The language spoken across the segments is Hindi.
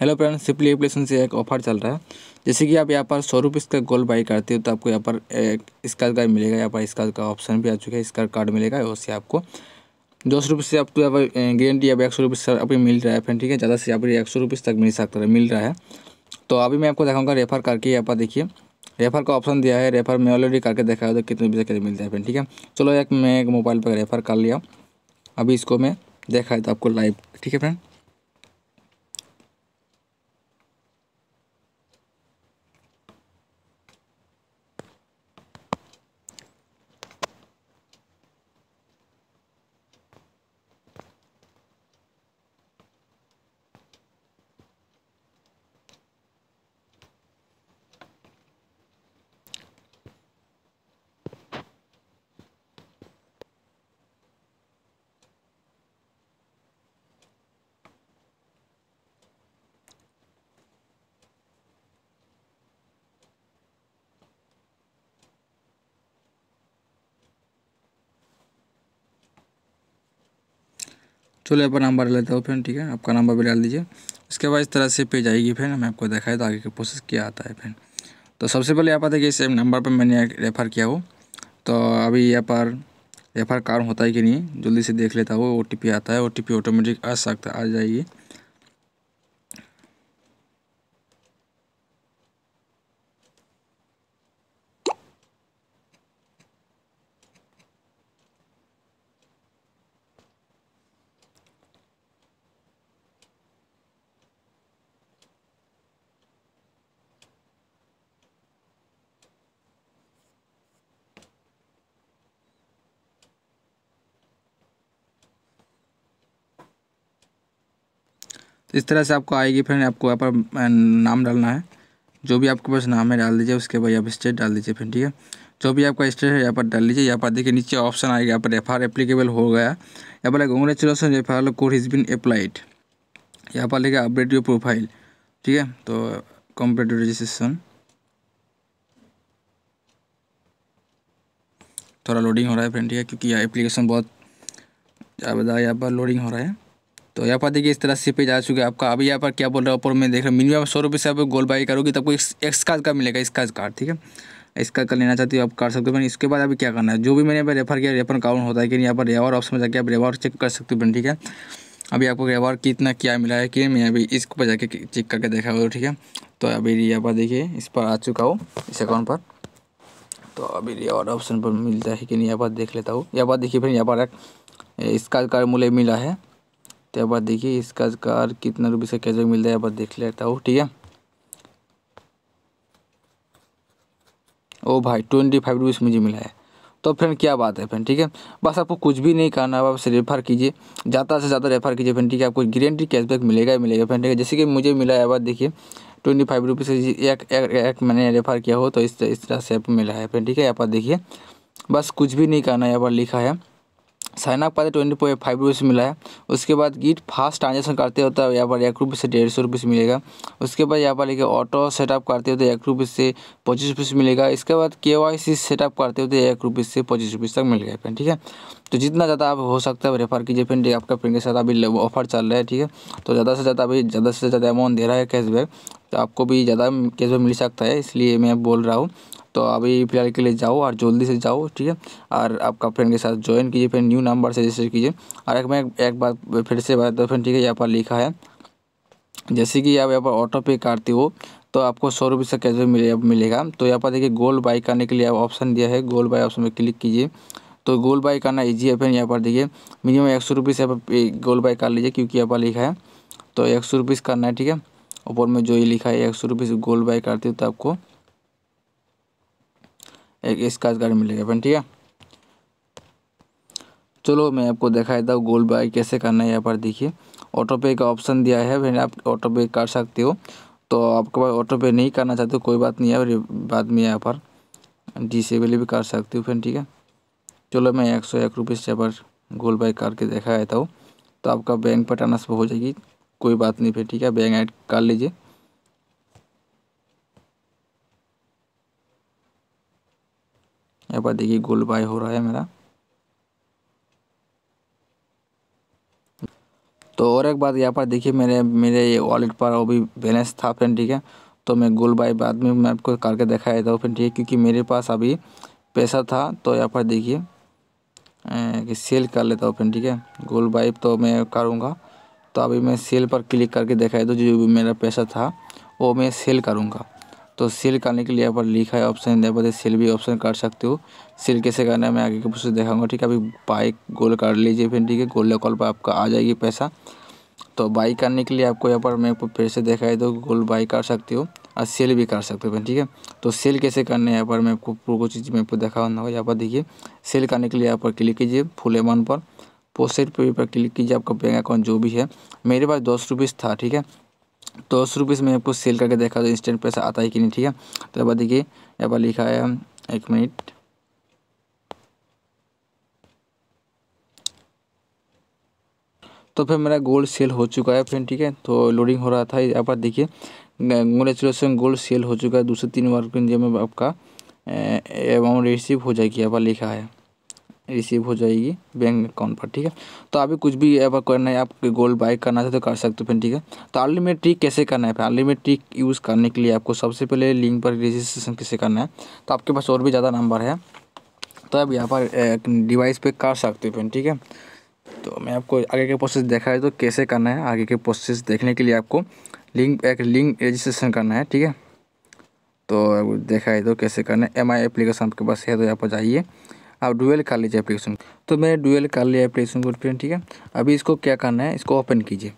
हेलो फ्रेंड सिपली एप्लीकेशन से एक ऑफर चल रहा है जैसे कि आप यहाँ पर सौ रुपये इसका गोल्ड बाई करते हो तो आपको यहाँ पर एक स्कार कार्ड मिलेगा यहाँ पर स्कार का ऑप्शन भी आ चुका है स्कार कार्ड मिलेगा उससे आपको दो सौ रुपये से आपको यहाँ पर गारंटी या एक सौ रुपये से अभी मिल रहा है फ्रेंड ठीक है ज़्यादा से यहाँ पर एक सौ तक मिल सकता है मिल रहा है तो अभी मैं आपको दिखाऊंगा रेफर करके यहाँ पर देखिए रेफर का ऑप्शन दिया है रेफर मैं ऑलरेडी करके देखा है तो कितने रुपये के मिलता है फ्रेंड ठीक है चलो एक मैं एक मोबाइल पर रेफर कर लिया अभी इसको मैं देखा है तो आपको लाइव ठीक है फ्रेंड चलो यहाँ पर नंबर लेता हूँ फिर ठीक है आपका नंबर भी डाल दीजिए इसके बाद इस तरह से पेज आएगी फ्रेंड मैं आपको दिखाया था तो आगे का प्रोसेस क्या आता है फिर तो सबसे पहले यहाँ पर देखिए सेम नंबर पर मैंने रेफ़र किया हो तो अभी यहाँ पर रेफ़र कार होता है कि नहीं जल्दी से देख लेता हो ओ आता है ओ टी ऑटोमेटिक आ सकता आ जाएगी इस तरह से आपको आएगी फ्रेंड आपको यहाँ पर नाम डालना है जो भी आपके पास नाम है डाल दीजिए उसके बाद आप स्टेट डाल दीजिए फिर ठीक है जो भी आपका स्टेट है यहाँ पर डाल लीजिए यहाँ पर देखिए नीचे ऑप्शन आएगा यहाँ पर एफ आर एप्लीकेबल हो गया यहाँ पर congratulations F R code is been applied यहाँ पर लिखा अपडेट योर प्रोफाइल ठीक है तो कंप्लीट रजिस्ट्रेशन थोड़ा लोडिंग हो रहा है फ्रेंड ठीक है क्योंकि एप्लीकेशन बहुत ज़्यादा यहाँ पर लोडिंग हो रहा है तो यहाँ पर देखिए इस तरह से पेज आ चुका है आपका अभी यहाँ पर क्या बोल रहा है ऊपर मैं देख रहा हूँ मिनिमम सौ रुपये से आप गोल बाई करोगे तो आपको एक्स कार्ड का मिलेगा इसका कार्ड ठीक है इसका कर लेना चाहती हो आप कर सकते हो इसके बाद अभी क्या करना है जो भी मैंने यहाँ रेफर किया रेफर काउंट होता है कि यहाँ पर रेवर ऑप्शन में जाकर आप रेवर चेक कर सकते हो ठीक है अभी आपको रेवर कितना क्या मिला है कि मैं अभी इस पर जाके चेक करके देखा हुआ ठीक है तो अभी यहाँ पर देखिए इस पर आ चुका हो इस अकाउंट पर तो अभी रेवर ऑप्शन पर मिलता है कि नहीं यहाँ पर देख लेता हूँ यहाँ पर देखिए फिर यहाँ पर इसका कार्ड मूल्य मिला है तो यहाँ पर देखिए इसका कार कितना रुपये से कैसे मिल है यहाँ पर देख लेता हूँ ठीक है ओ भाई ट्वेंटी फाइव रुपीज़ मुझे मिला है तो फ्रेंड क्या बात है फ्रेंड ठीक है बस आपको कुछ भी नहीं करना है बस रेफर कीजिए ज़्यादा से ज़्यादा रेफर कीजिए फ्रेंड ठीक है आपको गारंटी कैशबैक मिलेगा ही मिलेगा फ्रेंड ठीक है जैसे कि मुझे मिला है बात देखिए ट्वेंटी फाइव रुपीज़ से एक, एक, एक मैंने रेफर किया हो तो इस इस तरह से मिला है फ्रेंड ठीक है यहाँ पर देखिए बस कुछ भी नहीं करना है यहाँ पर लिखा है साइना पाते करते ट्वेंटी पॉइंट फाइव रुपीज़ मिला है उसके बाद गिट फास्ट ट्रांजेक्शन करते होते हैं यहाँ पर एक रुपये से डेढ़ सौ रुपीज़ मिलेगा उसके बाद यहाँ पर लेके ऑटो सेटअप करते होते एक रुपये से पच्चीस रुपीज़ मिलेगा इसके बाद के वाई सी सेटअप करते होते एक रुपये से पच्चीस रुपीज़ तक मिल गया फ्रेंड ठीक है तो जितना ज़्यादा आप हो सकता है रेफर कीजिए फ्रेंड आपका फ्रेंड के साथ अभी ऑफर चल रहा है ठीक है तो ज़्यादा से ज़्यादा अभी ज़्यादा से ज़्यादा अमाउंट दे रहा है कैशबैक तो आपको भी ज़्यादा कैशबैक मिल सकता है इसलिए मैं बोल रहा हूँ तो अभी फिलहाल के लिए जाओ और जल्दी से जाओ ठीक है और आपका फ्रेंड के साथ ज्वाइन कीजिए फिर न्यू नंबर से रजिस्टर कीजिए और एक मैं एक बार फिर से बता तो फ्रेंड ठीक है यहाँ पर लिखा है जैसे कि आप यहाँ पर ऑटो पे करते हो तो आपको सौ रुपये से कैश मिले मिलेगा तो यहाँ पर देखिए गोल्ड बाई करने के लिए ऑप्शन दिया है गोल्ड बाई ऑप्शन में क्लिक कीजिए तो गोल्ड बाई करना ईजी है फिर यहाँ पर देखिए मिनिमम एक सौ रुपये से आप गोल्ड बाई कर लीजिए क्योंकि यहाँ पर लिखा है तो एक सौ रुपये करना है ठीक है ऊपर में जो ये लिखा है एक सौ रुपये से गोल्ड बाई करते हो तो आपको एक इसका गाड़ी मिलेगा फ्रेंड ठीक है चलो मैं आपको दिखा देता हूँ गोल्ड बाई कैसे करना है यहाँ पर देखिए ऑटो पे का ऑप्शन दिया है फिर आप ऑटो पे कर सकते हो तो आपके पास ऑटो पे नहीं करना चाहते हो कोई बात नहीं है बाद में यहाँ पर डिसेबल भी कर सकते हो फिर ठीक है चलो मैं एक सौ एक रुपये यहाँ पर गोल्ड बाई करके दिखा देता हूँ तो आपका बैंक पर ट्रांसफर हो जाएगी कोई बात नहीं फिर ठीक है बैंक ऐड कर लीजिए पर देखिए गोल बाय हो रहा है मेरा तो और एक बात यहाँ पर देखिए मेरे मेरे ये वॉलेट पर अभी बैलेंस था फ्रेंड ठीक है तो मैं गोल बाय बाद में मैं आपको करके दिखाया था फ्रेंड ठीक है क्योंकि मेरे पास अभी पैसा था तो यहाँ पर देखिए अं, कि सेल कर लेता हूँ फ्रेंड ठीक है गोल बाय तो मैं करूँगा तो अभी मैं सेल पर क्लिक करके दिखाई दूँ जो भी मेरा पैसा था वो मैं सेल करूँगा तो सील करने के लिए यहाँ पर लिखा है ऑप्शन देने पर सील भी ऑप्शन कर सकते हो सील कैसे करना है मैं आगे के प्रोसेस देखाऊंगा ठीक है अभी बाइक गोल कर लीजिए फिर ठीक है गोल कॉल पर आपका आ जाएगी पैसा तो बाई करने के लिए आपको यहाँ पर मैं आपको फिर से दिखाई दो गोल बाई कर सकते हो और सेल भी कर सकते हो फिर ठीक है तो सेल कैसे करना है यहाँ पर मैं आपको पूरा चीज़ मैं आपको दिखाऊंगा यहाँ पर देखिए सेल करने के लिए यहाँ पर क्लिक कीजिए फुल अमाउंट पर पोस्टेड पे पर क्लिक कीजिए आपका बैंक अकाउंट जो भी है मेरे पास दस रुपीज़ था ठीक है तो सौ रुपीज़ में आपको सेल करके देखा तो इंस्टेंट पैसा आता है कि नहीं ठीक है तो यहाँ पर देखिए यहाँ पर लिखा है एक मिनट तो फिर मेरा गोल्ड सेल हो चुका है फ्रेंड ठीक है तो लोडिंग हो रहा था यहाँ पर देखिए कंग्रेचुलेसन गोल्ड सेल हो चुका है दूसरे तीन वर्किंग डे में आपका अमाउंट रिसीव हो जाएगी यहाँ पर लिखा है रिसीव हो जाएगी बैंक अकाउंट पर ठीक है तो अभी कुछ भी अब करना है आप गोल्ड बाइक करना है तो कर सकते हो फिर ठीक है तो अनलिमिट ट्रिक कैसे करना है अनलिमिट ट्रिक यूज़ करने के लिए आपको सबसे पहले लिंक पर रजिस्ट्रेशन कैसे करना है तो आपके पास और भी ज़्यादा नंबर है तो आप यहाँ पर डिवाइस पर कर सकते हो फिर ठीक है तो मैं आपको आगे के प्रोसेस देखा है तो कैसे करना है आगे के प्रोसेस देखने के लिए आपको लिंक एक लिंक रजिस्ट्रेशन करना है ठीक है तो देखा है तो कैसे करना है एम आई एप्लीकेशन आपके पास है तो यहाँ पर जाइए आप डुएल कर लीजिए एप्लीकेशन तो मैंने डुएल कर लिया एप्लीकेशन को फ्रेंड ठीक है अभी इसको क्या करना है इसको ओपन कीजिए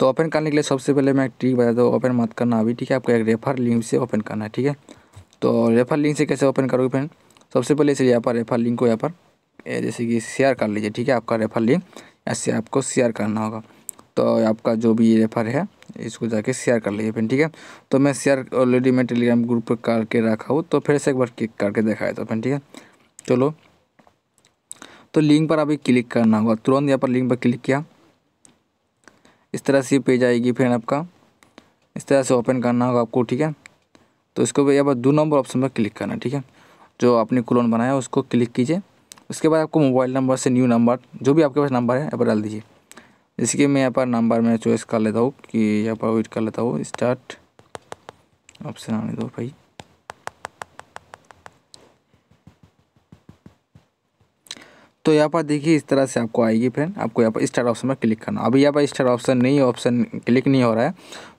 तो ओपन करने के लिए सबसे पहले मैं ट्रिक बता दूँ ओपन मत करना अभी ठीक है आपको एक रेफर लिंक से ओपन करना है ठीक है तो रेफर लिंक से कैसे ओपन करोगे फ्रेंड सबसे पहले इसे यहाँ पर रेफर लिंक को यहाँ पर जैसे कि शेयर कर लीजिए ठीक है आपका रेफर लिंक ऐसे आपको शेयर करना होगा तो आपका जो भी रेफर है इसको जाके शेयर कर लीजिए फिर ठीक है तो मैं शेयर ऑलरेडी मैं टेलीग्राम ग्रुप पर करके रखा हूँ तो फिर से एक बार क्लिक करके देखा है तो फिर ठीक है चलो तो लिंक पर अभी क्लिक करना होगा तुरंत यहाँ पर लिंक पर क्लिक किया इस तरह से पेज आएगी फ्रेंड आपका इस तरह से ओपन करना होगा आपको ठीक है तो इसको यहाँ पर दो नंबर ऑप्शन पर क्लिक करना ठीक है जो आपने क्लोन बनाया उसको क्लिक कीजिए उसके बाद आपको मोबाइल नंबर से न्यू नंबर जो भी आपके पास नंबर है यहाँ पर डाल दीजिए जैसे कि मैं यहाँ पर नंबर में चॉइस कर लेता हूँ कि यहाँ पर वेट कर लेता हूँ स्टार्ट ऑप्शन आने दो भाई तो यहाँ पर देखिए इस तरह से आपको आएगी फ्रेंड आपको यहाँ पर स्टार ऑप्शन में क्लिक करना अभी यहाँ पर स्टार ऑप्शन नहीं ऑप्शन क्लिक नहीं हो रहा है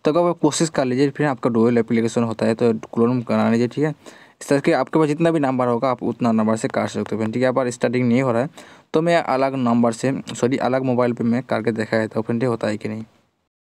तो अगर आप कोशिश कर लीजिए फिर आपका डोल एप्लीकेशन होता है तो क्लोन करा लीजिए ठीक है इस तरह के आपके पास जितना भी नंबर होगा आप उतना नंबर से काट सकते हो फ्रेंड ठीक है यहाँ पर स्टार्टिंग नहीं हो रहा है तो मैं अलग नंबर से सॉरी अलग मोबाइल पर मैं करके देखा है हूँ फ्रेंड होता है कि नहीं